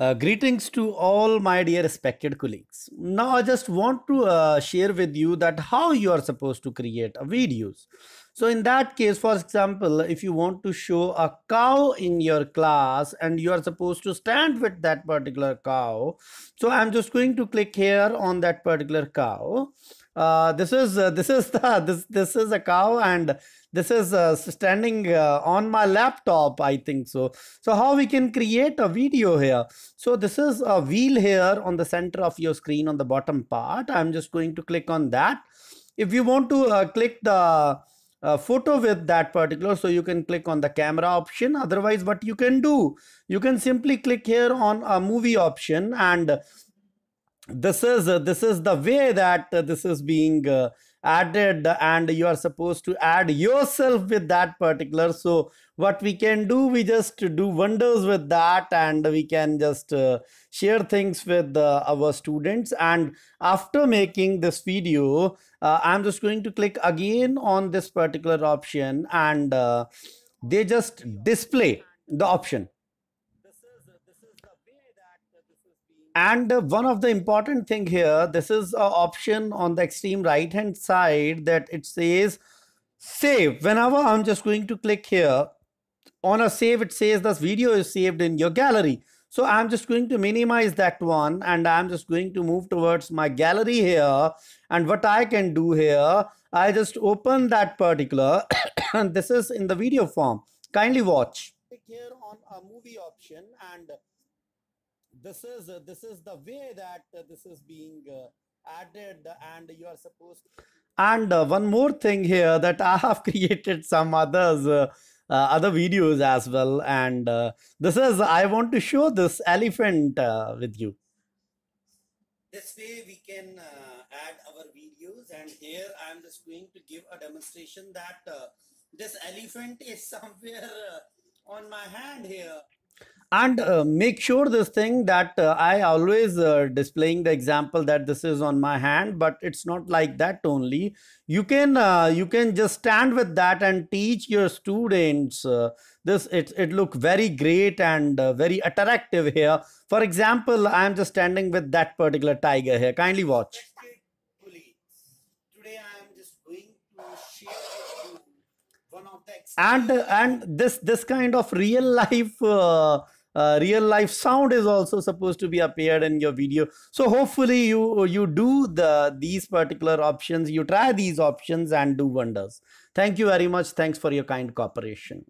Uh, greetings to all my dear respected colleagues. Now I just want to uh, share with you that how you are supposed to create a videos. So in that case, for example, if you want to show a cow in your class and you are supposed to stand with that particular cow. So I'm just going to click here on that particular cow. Uh, this is uh, this is the, this this is a cow and this is uh, standing uh, on my laptop i think so so how we can create a video here so this is a wheel here on the center of your screen on the bottom part i'm just going to click on that if you want to uh, click the uh, photo with that particular so you can click on the camera option otherwise what you can do you can simply click here on a movie option and this is uh, this is the way that uh, this is being uh, added and you are supposed to add yourself with that particular so what we can do we just do wonders with that and we can just uh, share things with uh, our students and after making this video uh, i'm just going to click again on this particular option and they just display the option And uh, one of the important thing here, this is an option on the extreme right hand side that it says save. Whenever I'm just going to click here on a save, it says this video is saved in your gallery. So I'm just going to minimize that one and I'm just going to move towards my gallery here. And what I can do here, I just open that particular and this is in the video form. Kindly watch. Click here on a movie option and this is uh, this is the way that uh, this is being uh, added and you are supposed to... and uh, one more thing here that i have created some others uh, other videos as well and this is i want to show this elephant with you this way we can add our videos and here i am just going to give a demonstration that this elephant is somewhere on my hand here and uh, make sure this thing that uh, i always uh, displaying the example that this is on my hand but it's not like that only you can uh, you can just stand with that and teach your students uh, this it, it look very great and uh, very attractive here for example i am just standing with that particular tiger here kindly watch and and this this kind of real life uh, uh, real life sound is also supposed to be appeared in your video so hopefully you you do the these particular options you try these options and do wonders thank you very much thanks for your kind cooperation